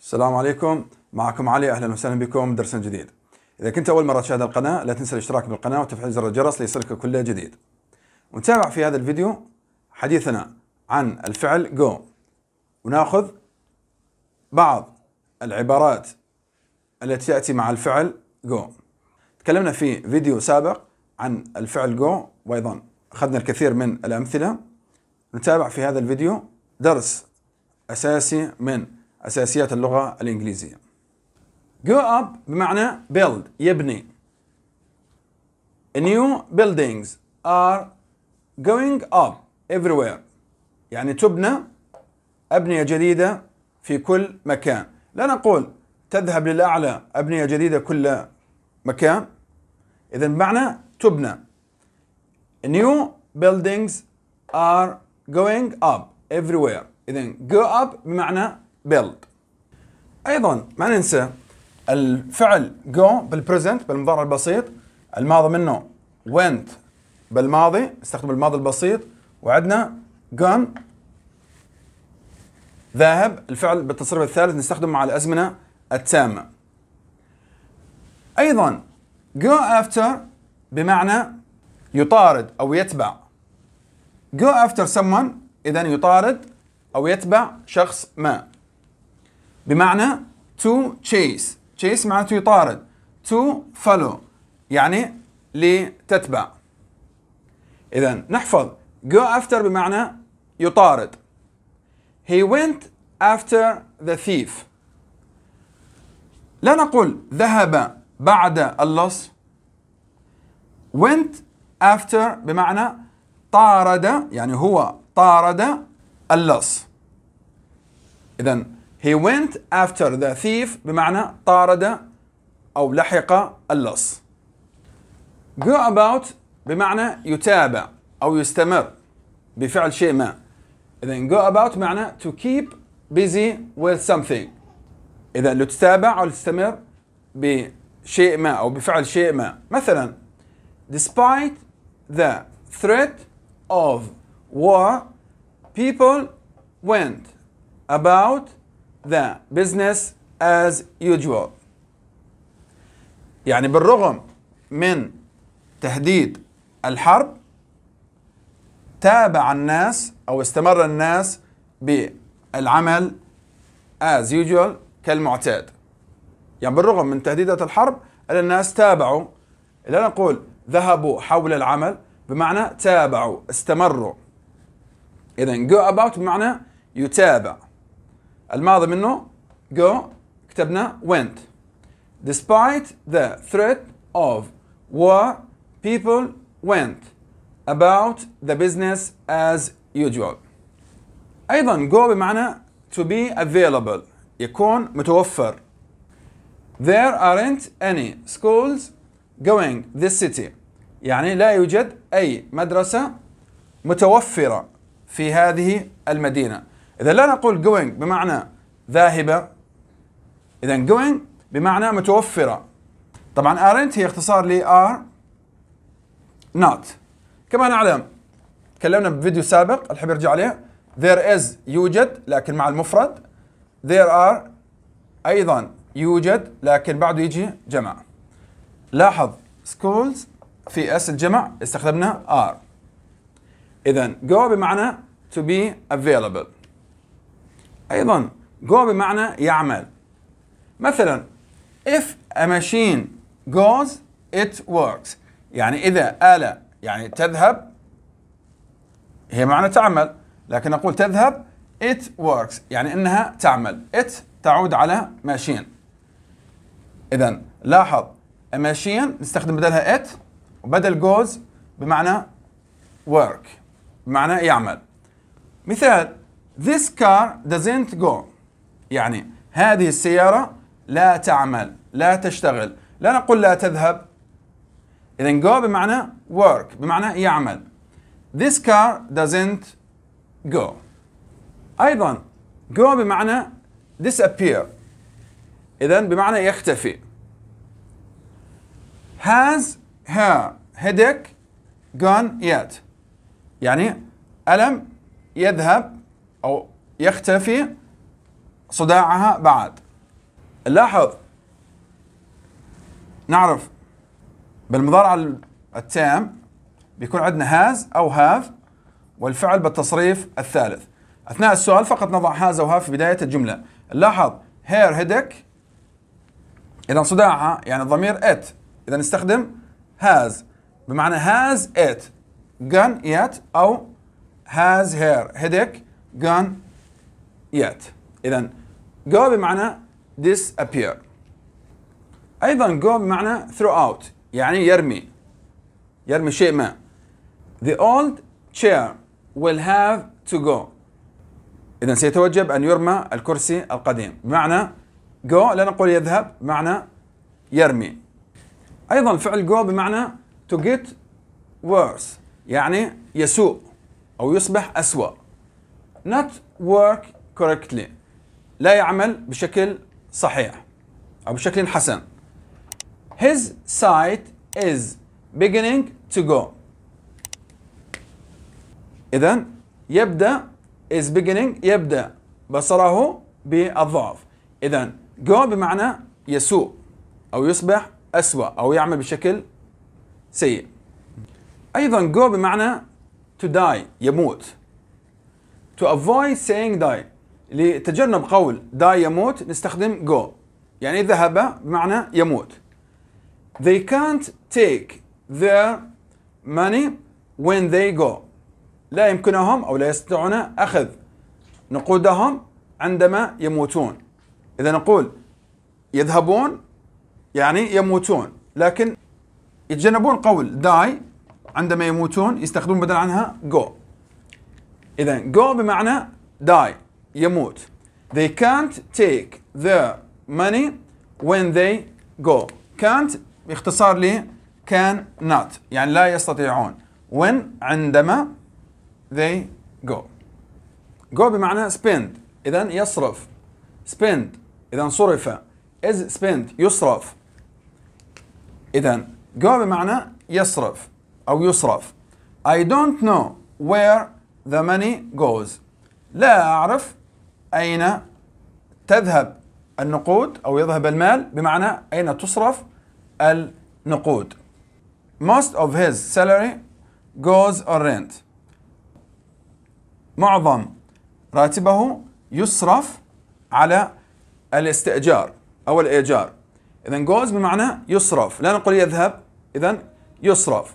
السلام عليكم معكم علي اهلا وسهلا بكم درس جديد اذا كنت اول مره تشاهد القناه لا تنسى الاشتراك بالقناه وتفعيل زر الجرس ليصلك كل جديد ونتابع في هذا الفيديو حديثنا عن الفعل go وناخذ بعض العبارات التي تاتي مع الفعل go تكلمنا في فيديو سابق عن الفعل go وايضا اخذنا الكثير من الامثله نتابع في هذا الفيديو درس اساسي من أساسيات اللغة الإنجليزية go up بمعنى build يبني new buildings are going up everywhere يعني تبنى أبنية جديدة في كل مكان لا نقول تذهب للأعلى أبنية جديدة كل مكان إذا بمعنى تبنى new buildings are going up everywhere إذا go up بمعنى build ايضا ما ننسى الفعل go بالبريزنت بالمضارع البسيط الماضي منه went بالماضي استخدم الماضي البسيط وعندنا gone ذاهب الفعل بالتصريف الثالث نستخدمه مع الازمنه التامه ايضا go after بمعنى يطارد او يتبع go after someone اذا يطارد او يتبع شخص ما بمعنى to chase chase معناته يطارد to follow يعني لتتبع إذا نحفظ go after بمعنى يطارد he went after the thief لا نقول ذهب بعد اللص went after بمعنى طارد يعني هو طارد اللص إذا He went after the thief بمعنى طارد أو لحق اللص. Go about بمعنى يتابع أو يستمر بفعل شيء ما. إذا go about معنى to keep busy with something. إذا لتتابع أو لتستمر بشيء ما أو بفعل شيء ما. مثلا despite the threat of war people went about the business as usual يعني بالرغم من تهديد الحرب تابع الناس أو استمر الناس بالعمل as usual كالمعتاد يعني بالرغم من تهديدات الحرب الناس تابعوا لا نقول ذهبوا حول العمل بمعنى تابعوا استمروا إذا go about بمعنى يتابع الماضي منه go كتبنا went despite the threat of war people went about the business as usual أيضا go بمعنى to be available يكون متوفر There aren't any schools going this city يعني لا يوجد أي مدرسة متوفرة في هذه المدينة إذا لا نقول going بمعنى ذاهبة إذا going بمعنى متوفرة طبعا aren't هي اختصار ل are not كما نعلم تكلمنا بفيديو سابق الحب يرجع عليه there is يوجد لكن مع المفرد there are أيضا يوجد لكن بعده يجي جمع لاحظ schools في اس الجمع استخدمنا are اذا go بمعنى to be available أيضا جو بمعنى يعمل مثلا if a machine goes it works يعني إذا آلة يعني تذهب هي معنى تعمل لكن نقول تذهب it works يعني إنها تعمل it تعود على machine إذا لاحظ a machine نستخدم بدلها it وبدل goes بمعنى work بمعنى يعمل مثال This car doesn't go يعني هذه السيارة لا تعمل لا تشتغل لا نقول لا تذهب إذا go بمعنى work بمعنى يعمل This car doesn't go أيضا go بمعنى disappear إذا بمعنى يختفي Has her headache gone yet يعني ألم يذهب أو يختفي صداعها بعد لاحظ نعرف بالمضارع التام بيكون عندنا هاز أو هاف والفعل بالتصريف الثالث أثناء السؤال فقط نضع هاز أو هاف في بداية الجملة لاحظ هير هيدك إذا صداعها يعني الضمير ات إذا نستخدم هاز بمعنى هاز ات gun yet أو هاز هير هيدك gone yet إذا go بمعنى disappear أيضا go بمعنى throw out يعني يرمي يرمي شيء ما The old chair will have to go إذا سيتوجب أن يرمى الكرسي القديم بمعنى go لا نقول يذهب معنى يرمي أيضا فعل go بمعنى to get worse يعني يسوء أو يصبح أسوأ not work correctly لا يعمل بشكل صحيح أو بشكل حسن his sight is beginning to go إذا يبدأ is beginning يبدأ بصره بالضعف إذا go بمعنى يسوء أو يصبح أسوأ أو يعمل بشكل سيء أيضا go بمعنى to die يموت to avoid saying die لتجنب قول die يموت نستخدم go يعني ذهب بمعنى يموت they can't take their money when they go لا يمكنهم أو لا يستطيعون أخذ نقودهم عندما يموتون إذا نقول يذهبون يعني يموتون لكن يتجنبون قول die عندما يموتون يستخدمون بدل عنها go إذا go بمعنى die يموت they can't take their money when they go can't باختصار لي can not يعني لا يستطيعون when عندما they go go بمعنى spend إذا يصرف spend إذا صرف is spent يصرف إذا go بمعنى يصرف أو يصرف I don't know where the money goes لا أعرف أين تذهب النقود أو يذهب المال بمعنى أين تصرف النقود most of his salary goes on rent معظم راتبه يصرف على الاستئجار أو الإيجار إذا goes بمعنى يصرف لا نقول يذهب إذا يصرف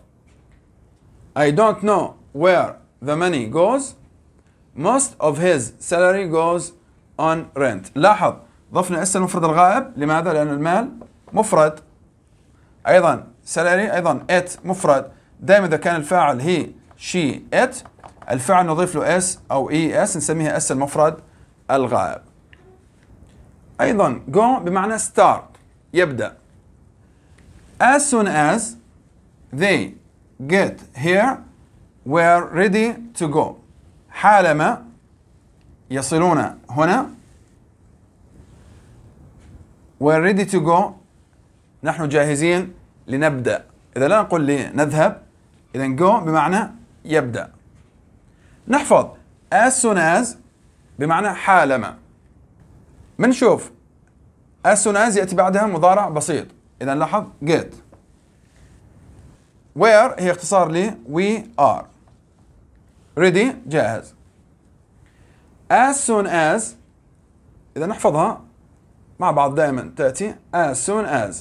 I don't know where the money goes most of his salary goes on rent لاحظ ضفنا اس المفرد الغائب لماذا؟ لأن المال مفرد أيضا salary أيضا it مفرد دائما إذا كان الفاعل هي she it الفعل نضيف له اس أو اي e، اس نسميها اس المفرد الغائب أيضا go بمعنى start يبدأ as soon as they get here were ready to go حالما يصلون هنا were ready to go نحن جاهزين لنبدأ إذا لا نقول لنذهب إذا go بمعنى يبدأ نحفظ as soon as بمعنى حالما منشوف as soon as يأتي بعدها مضارع بسيط إذا لاحظ get where هي اختصار ل we are ريدي جاهز as soon as إذا نحفظها مع بعض دائما تأتي as soon as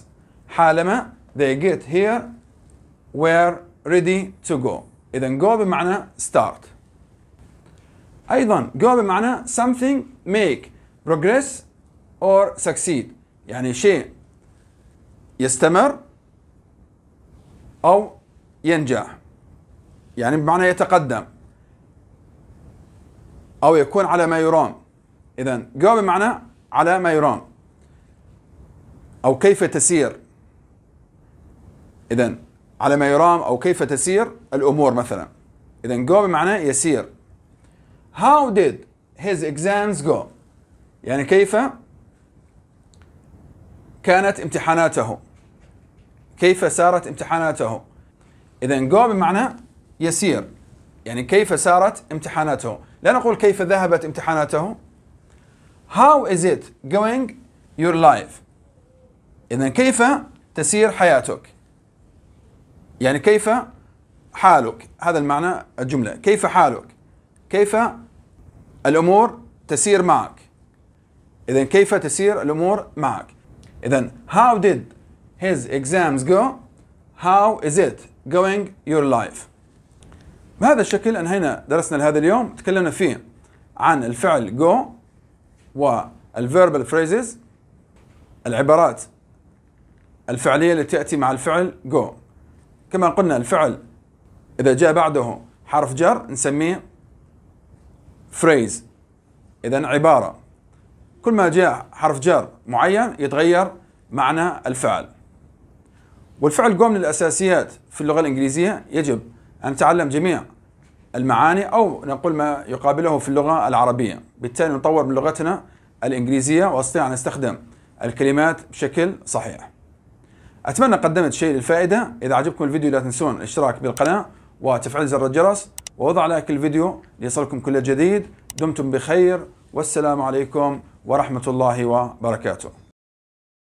حالما they get here were ready to go إذا go بمعنى start أيضا go بمعنى something make progress or succeed يعني شيء يستمر أو ينجح يعني بمعنى يتقدم أو يكون على ما يرام إذا جو بمعنى على ما يرام أو كيف تسير إذا على ما يرام أو كيف تسير الأمور مثلا إذا جو بمعنى يسير How did his exams go يعني كيف كانت امتحاناته كيف سارت امتحاناته إذا جو بمعنى يسير يعني كيف سارت امتحاناته لا نقول كيف ذهبت امتحاناته How is it going your life إذا كيف تسير حياتك يعني كيف حالك هذا المعنى الجملة كيف حالك كيف الأمور تسير معك إذا كيف تسير الأمور معك إذا how did his exams go how is it going your life بهذا الشكل انهينا درسنا لهذا اليوم تكلمنا فيه عن الفعل go والverbal phrases العبارات الفعلية التي تأتي مع الفعل go كما قلنا الفعل إذا جاء بعده حرف جر نسميه phrase إذا عبارة كل ما جاء حرف جر معين يتغير معنى الفعل والفعل go من الأساسيات في اللغة الإنجليزية يجب أن نتعلم جميع المعاني أو نقول ما يقابله في اللغة العربية بالتالي نطور من لغتنا الإنجليزية وأستطيع أن أستخدم الكلمات بشكل صحيح أتمنى قدمت شيء للفائدة إذا عجبكم الفيديو لا تنسون الاشتراك بالقناة وتفعيل زر الجرس ووضع لايك الفيديو ليصلكم كل جديد دمتم بخير والسلام عليكم ورحمة الله وبركاته